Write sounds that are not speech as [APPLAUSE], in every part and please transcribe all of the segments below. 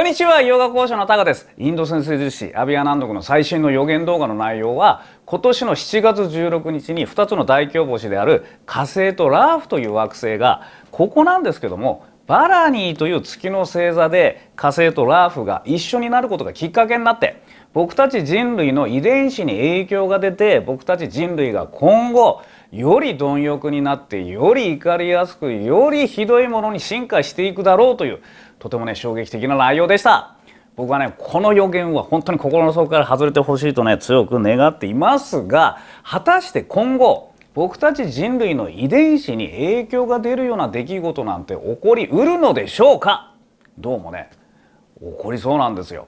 こんにちは、ヨガ講師のタカです。インド先生術師、アビア南ンの最新の予言動画の内容は、今年の7月16日に2つの大凶星である火星とラーフという惑星が、ここなんですけども、バラニーという月の星座で火星とラーフが一緒になることがきっかけになって僕たち人類の遺伝子に影響が出て僕たち人類が今後より貪欲になってより怒りやすくよりひどいものに進化していくだろうというとてもね衝撃的な内容でした。僕はねこの予言は本当に心の底から外れてほしいとね強く願っていますが果たして今後僕たち人類の遺伝子に影響が出るような出来事なんて起こりうるのでしょうかどうもね起こりそうなんですよ。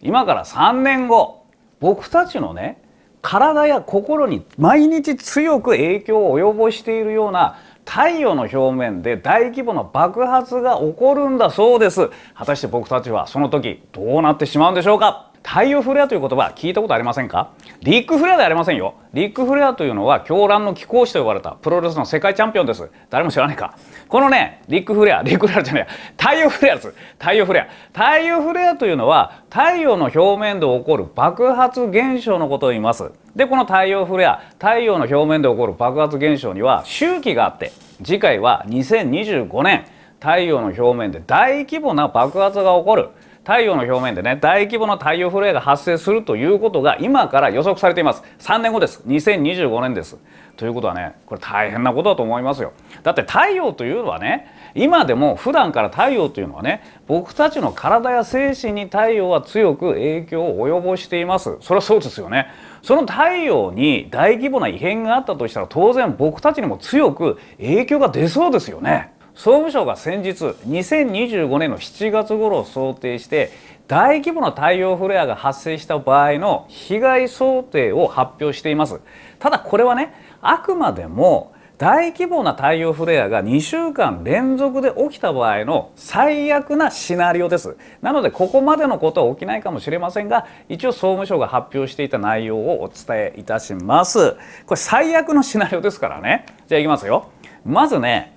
今から3年後僕たちのね体や心に毎日強く影響を及ぼしているような太陽の表面で大規模な爆発が起こるんだそうです果たして僕たちはその時どうなってしまうんでしょうか太陽フレアという言葉聞いたことありませんかリック・フレアでありませんよリック・フレアというのは狂乱の貴公子と呼ばれたプロレスの世界チャンピオンです誰も知らないかこのねリック・フレアリック・フレアじゃない太陽フレアです太陽フレア太陽フレアというのは太陽の表面で起こる爆発現象のことを言いますでこの太陽フレア太陽の表面で起こる爆発現象には周期があって次回は2025年太陽の表面で大規模な爆発が起こる太陽の表面でね大規模な太陽フレアが発生するということが今から予測されています3年後です2025年ですということはねこれ大変なことだと思いますよだって太陽というのはね今でも普段から太陽というのはね僕たちの体や精神に太陽は強く影響を及ぼしていますそれはそうですよねその太陽に大規模な異変があったとしたら当然僕たちにも強く影響が出そうですよね総務省が先日2025年の7月頃を想定して大規模な太陽フレアが発生した場合の被害想定を発表していますただこれはねあくまでも大規模な太陽フレアが2週間連続で起きた場合の最悪なシナリオですなのでここまでのことは起きないかもしれませんが一応総務省が発表していた内容をお伝えいたしますこれ最悪のシナリオですからねじゃあいきますよまずね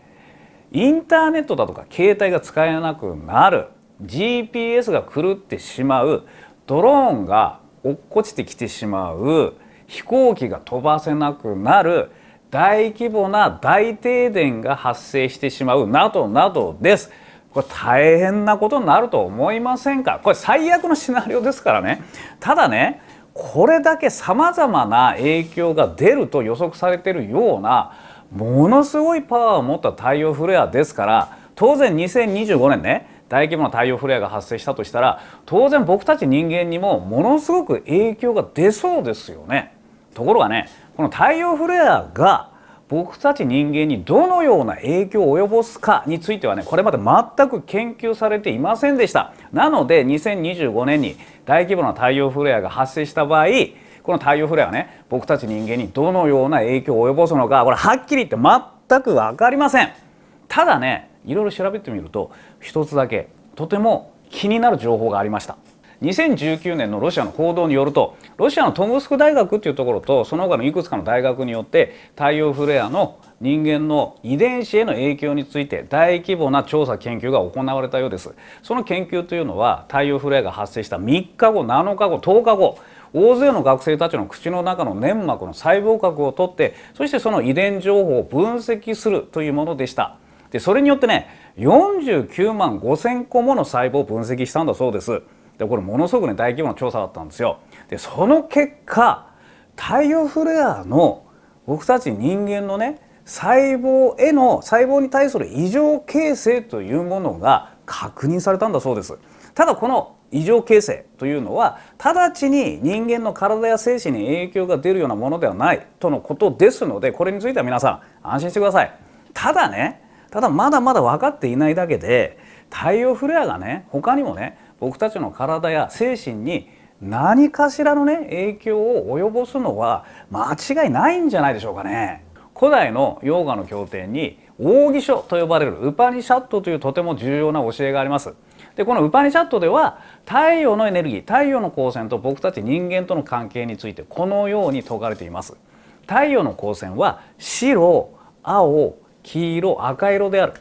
インターネットだとか携帯が使えなくなる GPS が狂ってしまうドローンが落っこちてきてしまう飛行機が飛ばせなくなる大規模な大停電が発生してしまうなどなどです。これ大変なことになると思いませんかこれ最悪のシナリオですからね。ただねこれだけ様々な影響が出ると予測されているようなものすごいパワーを持った太陽フレアですから当然2025年ね大規模な太陽フレアが発生したとしたら当然僕たち人間にもものすごく影響が出そうですよね。ところがねこの太陽フレアが僕たち人間にどのような影響を及ぼすかについてはねこれまで全く研究されていませんでしたなので2025年に大規模な太陽フレアが発生した場合この太陽フレアね僕たち人間にどのような影響を及ぼすのかこれはっきり言って全く分かりませんただねいろいろ調べてみると一つだけとても気になる情報がありました2019年のロシアの報道によるとロシアのトムスク大学っていうところとその他のいくつかの大学によって太陽フレアの人間の遺伝子への影響について大規模な調査研究が行われたようですその研究というのは太陽フレアが発生した3日後7日後10日後大勢の学生たちの口の中の粘膜の細胞核を取ってそしてその遺伝情報を分析するというものでした。でそれによってね49万5,000個もの細胞を分析したんだそうです。でこれものすごくね大規模な調査だったんですよ。でその結果太陽フレアの僕たち人間のね細胞への細胞に対する異常形成というものが確認されたんだそうです。ただこの異常形成というのは直ちに人間の体や精神に影響が出るようなものではないとのことですのでこれについては皆さん安心してください。ただねただまだまだ分かっていないだけで太陽フレアがね他にもね僕たちの体や精神に何かしらのね影響を及ぼすのは間違いないんじゃないでしょうかね。古代のヨーガの経典に奥義書と呼ばれるウパニシャットというとても重要な教えがありますでこのウパニシャットでは太陽のエネルギー太陽の光線と僕たち人間との関係についてこのように説かれています。太陽の光線は白青黄色赤色である。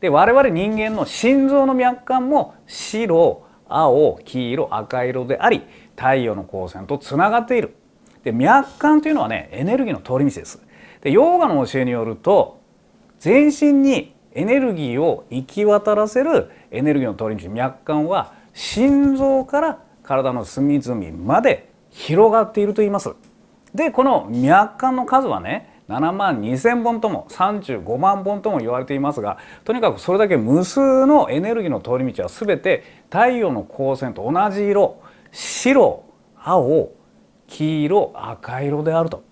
で我々人間の心臓の脈管も白青黄色赤色であり太陽の光線とつながっている。で脈管というのはねエネルギーの通り道です。でヨーガの教えによると全身にエネルギーを行き渡らせるエネルギーの通り道脈管は心臓から体の隅々まで広がっていると言います。でこの脈管の数はね7万2,000本とも35万本とも言われていますがとにかくそれだけ無数のエネルギーの通り道は全て太陽の光線と同じ色白青黄色赤色であると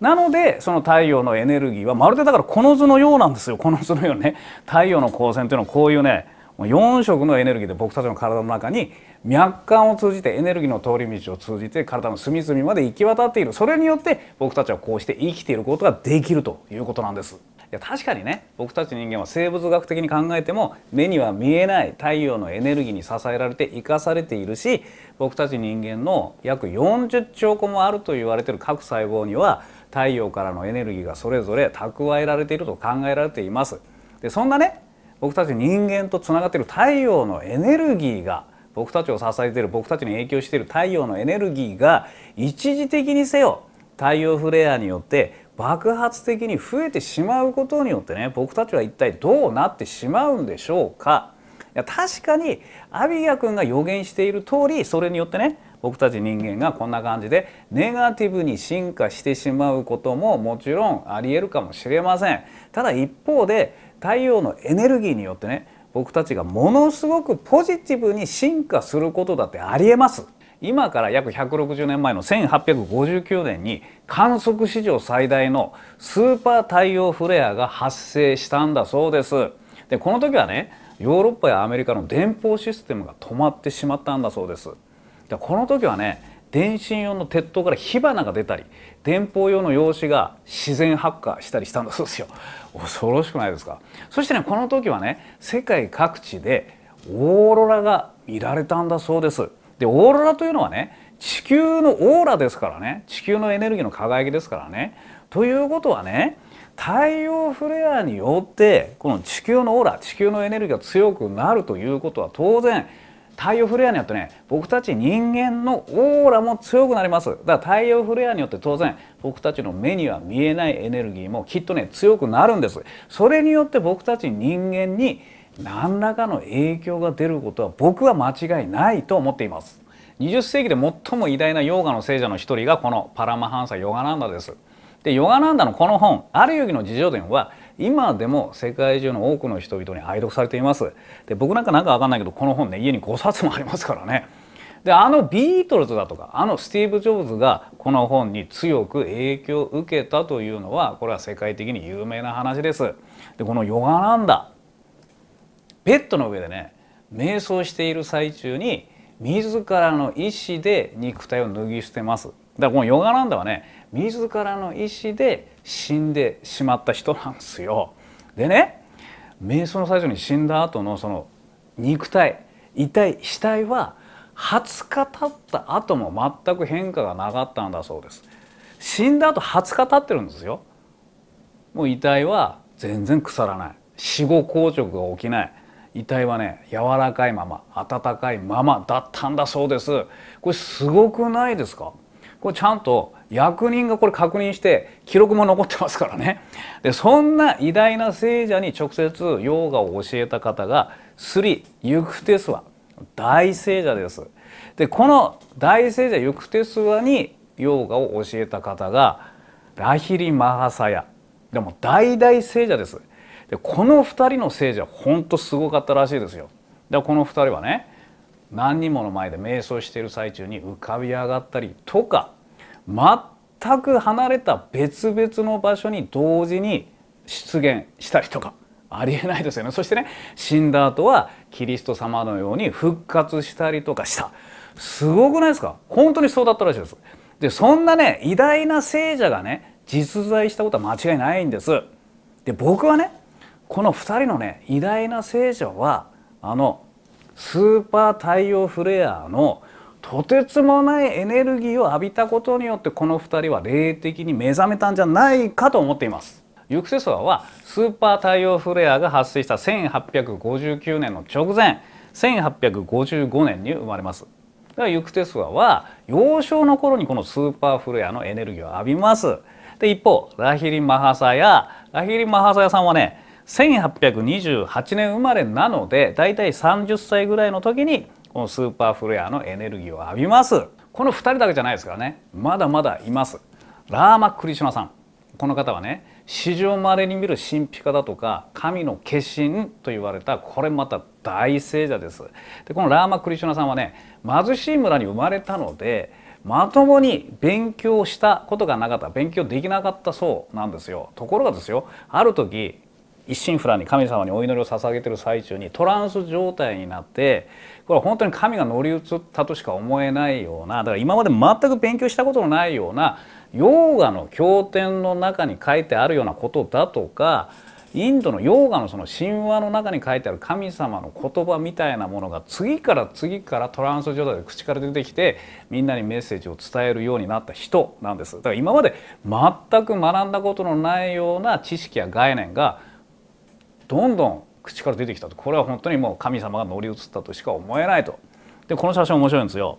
なのでその太陽のエネルギーはまるでだからこの図のようなんですよ [LAUGHS] この図のようにね太陽の光線というのはこういうね4色のエネルギーで僕たちの体の中に脈管を通じてエネルギーの通り道を通じて体の隅々まで行き渡っているそれによって僕たちはこうして生きていることができるということなんです。いや確かにね僕たち人間は生物学的に考えても目には見えない太陽のエネルギーに支えられて生かされているし僕たち人間の約40兆個もあると言われてる各細胞には太陽からのエネルギーがそれぞれ蓄えられていると考えられています。でそんなね僕たち人間とつながっている太陽のエネルギーが僕たちを支えている僕たちに影響している太陽のエネルギーが一時的にせよ太陽フレアによって爆発的に増えてしまうことによってね僕たちは一体どうなってしまうんでしょうかいや確かにアビア君が予言している通りそれによってね僕たち人間がこんな感じでネガティブに進化してしまうことももちろんありえるかもしれませんただ一方で太陽のエネルギーによってね僕たちがものすごくポジティブに進化することだってありえます今から約160年前の1859年に観測史上最大のスーパー太陽フレアが発生したんだそうですでこの時はねヨーロッパやアメリカの電報システムが止まってしまったんだそうですでこの時はね電信用の鉄塔から火花が出たり電報用の用紙が自然発火したりしたんだそうですよ恐ろしくないですかそしてねこの時はね世界各地でオーロラが見られたんだそうですでオーロラというのはね地球のオーラですからね地球のエネルギーの輝きですからねということはね太陽フレアによってこの地球のオーラ地球のエネルギーが強くなるということは当然太陽フレアによってね僕たち人間のオーラも強くなりますだから太陽フレアによって当然僕たちの目には見えないエネルギーもきっとね強くなるんですそれによって僕たち人間に何らかの影響が出ることは僕は間違いないと思っています20世紀で最も偉大なヨーガの聖者の一人がこのパラマハンサ・ヨガナンダですでヨガナンダのこの本「ある遊戯の自叙伝は」今でも世界中の多くの人々に愛読されていますで僕なんかなんか分かんないけどこの本ね家に5冊もありますからねであのビートルズだとかあのスティーブ・ジョブズがこの本に強く影響を受けたというのはこれは世界的に有名な話です。でこのヨガなんだベッドの上でね瞑想している最中に自らの意思で肉体を脱ぎ捨てます。だからこのヨガなんだはね自らの意思で死んでしまった人なんですよ。でね瞑想の最初に死んだ後のその肉体遺体死体は20日経った後も全く変化がなかったんだそうです。死んだ後20日経ってるんですよ。もう遺体は全然腐らない死後硬直が起きない遺体はね柔らかいまま温かいままだったんだそうですこれすごくないですかこれちゃんと役人がこれ確認して記録も残ってますからねでそんな偉大な聖者に直接ヨーガを教えた方がスリ・ユクテスワ大聖者です。でこの大聖者ユクテスワにヨーガを教えた方がラヒリ・マハサヤでも大大聖者です。でこの2人の聖者ほんとすごかったらしいですよ。でこの2人はね何人もの前で瞑想している最中に浮かび上がったりとか全く離れた別々の場所に同時に出現したりとかありえないですよね [LAUGHS] そしてね死んだ後はキリスト様のように復活したりとかしたすごくないですか本当にそうだったらしいですでそんなね偉大な聖者がね実在したことは間違いないんですで僕はねこの2人のね偉大な聖者はあのスーパー太陽フレアのとてつもないエネルギーを浴びたことによってこの2人は霊的に目覚めたんじゃないかと思っています。ユクセソアはスーパー太陽フレアが発生した1859年の直前1855年に生まれます。だからユクテスワは幼少の頃にこのスーパーフレアのエネルギーを浴びます。で一方ラヒリ・マハサヤラヒリ・マハサヤさんはね1828年生まれなのでだいたい30歳ぐらいの時にこのスーパーフレアのエネルギーを浴びますこの2人だけじゃないですからねまだまだいますラーマ・クリシュナさんこの方はね史上まれに見る神秘家だとか神の化身と言われたこれまた大聖者ですでこのラーマ・クリシュナさんはね貧しい村に生まれたのでまともに勉強したことがなかった勉強できなかったそうなんですよところがですよある時一心不乱に神様にお祈りを捧げてる最中にトランス状態になってこれは本当に神が乗り移ったとしか思えないようなだから今まで全く勉強したことのないようなヨーガの経典の中に書いてあるようなことだとかインドのヨーガのその神話の中に書いてある神様の言葉みたいなものが次から次からトランス状態で口から出てきてみんなにメッセージを伝えるようになった人なんですだから今まで全く学んだことのないような知識や概念がどんどん口から出てきたとこれは本当にもう神様が乗り移ったとしか思えないとでこの写真面白いんですよ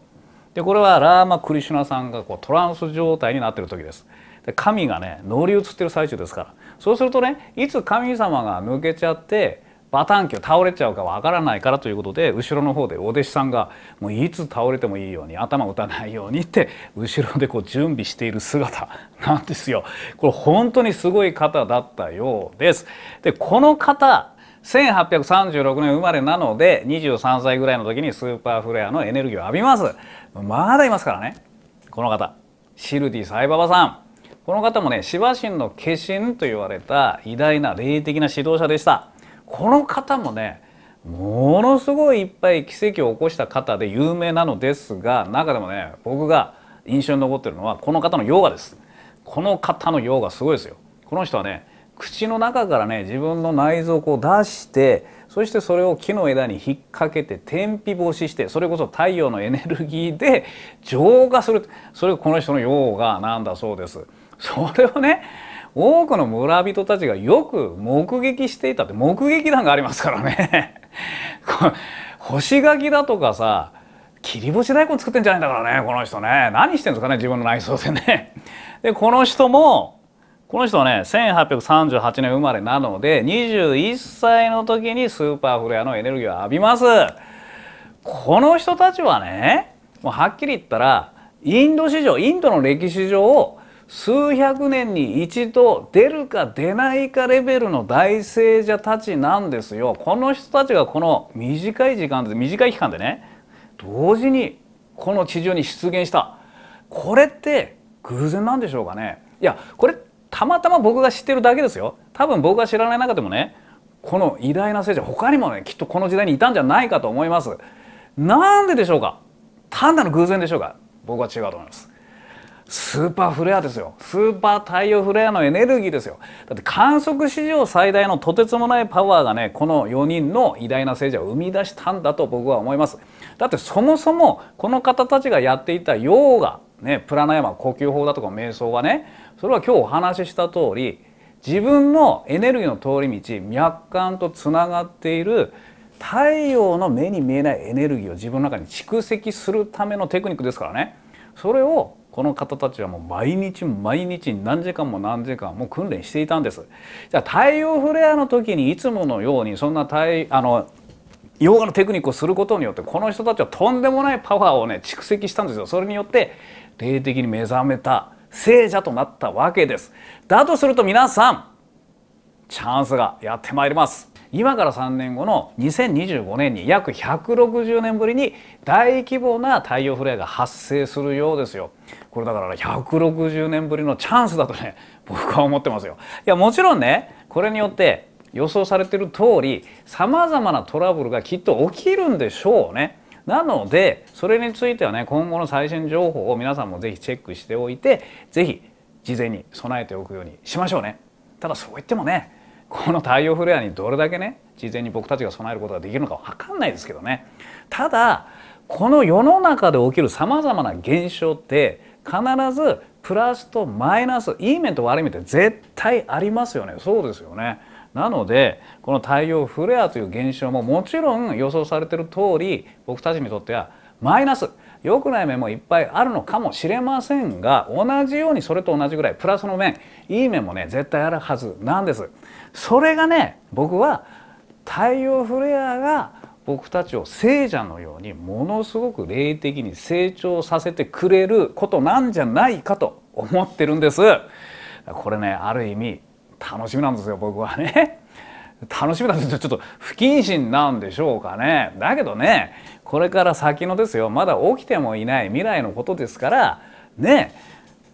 でこれはラーマ・クリシュナさんがこうトランス状態になってる時ですで神がね乗り移ってる最中ですからそうするとねいつ神様が抜けちゃってバタンキを倒れちゃうかわからないからということで後ろの方でお弟子さんがもういつ倒れてもいいように頭打たないようにって後ろでこう準備している姿なんですよ。これ本当にすごい方だったようです。でこの方1836年生まれなので23歳ぐらいの時にスーパーフレアのエネルギーを浴びます。まだいますからねこの方シルディ・サイババさん。この方もね、シバ神の化身と言われた偉大な霊的な指導者でした。この方もねものすごいいっぱい奇跡を起こした方で有名なのですが中でもね僕が印象に残ってるのはこの方のヨガですこの方のヨガすごいですよこの人はね口の中からね自分の内臓をこう出してそしてそれを木の枝に引っ掛けて天日干ししてそれこそ太陽のエネルギーで浄化するそれがこの人の用がなんだそうです。それをね多くの村人たちがよく目撃していたって目撃談がありますからね [LAUGHS] 干し柿だとかさ切り干し大根作ってんじゃないんだからねこの人ね何してんですかね自分の内装でねでこの人もこの人はね1838年生まれなので21歳の時にスーパーフレアのエネルギーを浴びます。この人たちはねもうはっきり言ったらインド史上インドの歴史上を数百年に一度出るか出ないかレベルの大聖者たちなんですよ。この人たちがこの短い時間で短い期間でね同時にこの地上に出現したこれって偶然なんでしょうかねいやこれたまたま僕が知ってるだけですよ多分僕が知らない中でもねこの偉大な聖者他にもねきっとこの時代にいたんじゃないかと思います。なんででしょうか単なる偶然でしょうか僕は違うと思います。スーパーフレアですよスーパー太陽フレアのエネルギーですよだって観測史上最大のとてつもないパワーがねこの4人の偉大な聖者を生み出したんだと僕は思いますだってそもそもこの方たちがやっていたヨーガねプラナヤマ呼吸法だとか瞑想はねそれは今日お話しした通り自分のエネルギーの通り道脈管とつながっている太陽の目に見えないエネルギーを自分の中に蓄積するためのテクニックですからねそれをこの方たちはもう毎日毎日何時間も何時間も訓練していたんです。じゃあ太陽フレアの時にいつものようにそんな太あのヨガのテクニックをすることによってこの人たちはとんでもないパワーをね蓄積したんですよ。それによって霊的に目覚めた聖者となったわけです。だとすると皆さんチャンスがやってまいります。今から3年後の2025年に約160年ぶりに大規模な太陽フレアが発生するようですよ。これだから160年ぶりのチャンスだとね [LAUGHS] 僕は思ってますよ。いやもちろんねこれによって予想されてる通りさまざまなトラブルがきっと起きるんでしょうね。なのでそれについてはね今後の最新情報を皆さんも是非チェックしておいて是非事前に備えておくようにしましょうね。ただそう言ってもねこの太陽フレアにどれだけね事前に僕たちが備えることができるのか分かんないですけどねただこの世の中で起きるさまざまな現象って必ずプラスとマイナスいい面と悪い面って絶対ありますよねそうですよね。なのでこの太陽フレアという現象ももちろん予想されてる通り僕たちにとってはマイナス良くない面もいっぱいあるのかもしれませんが同じようにそれと同じぐらいプラスの面いい面もね絶対あるはずなんです。それがね僕は太陽フレアが僕たちを聖者のようにものすごく霊的に成長させてくれることなんじゃないかと思ってるんですこれねある意味楽しみなんですよ僕はね楽しみなんですよちょっと不謹慎なんでしょうかねだけどねこれから先のですよまだ起きてもいない未来のことですからね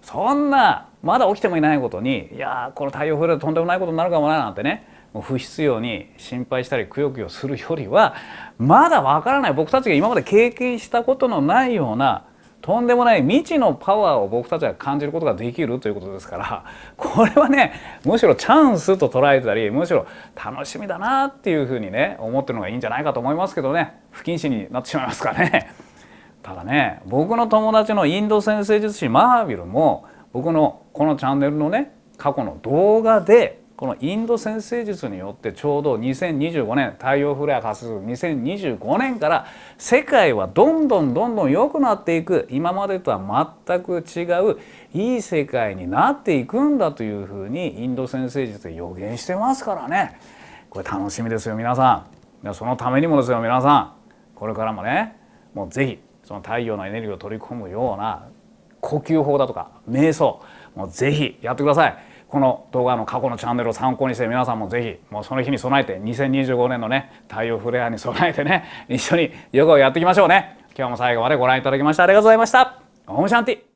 そんなまだ起きてもいないことにいやこの太陽フレアとんでもないことになるかもななんてね不必要に心配したりくよくよするよりはまだわからない僕たちが今まで経験したことのないようなとんでもない未知のパワーを僕たちは感じることができるということですからこれはねむしろチャンスと捉えたりむしろ楽しみだなっていうふうにね思ってるのがいいんじゃないかと思いますけどね不謹慎になってしまいますからね。ただね僕の友達のインド先生術師マービルも僕のこのチャンネルのね過去の動画でこのインド先生術によってちょうど2025年太陽フレア加速2025年から世界はどんどんどんどん良くなっていく今までとは全く違ういい世界になっていくんだというふうにインド先生術で予言してますからねこれ楽しみですよ皆さんそのためにもですよ皆さんこれからもねもう是非その太陽のエネルギーを取り込むような呼吸法だとか瞑想もうぜひやってくださいこの動画の過去のチャンネルを参考にして皆さんもぜひもうその日に備えて2025年のね太陽フレアに備えてね [LAUGHS] 一緒にヨガをやっていきましょうね今日も最後までご覧いただきましてありがとうございましたオムシャンティ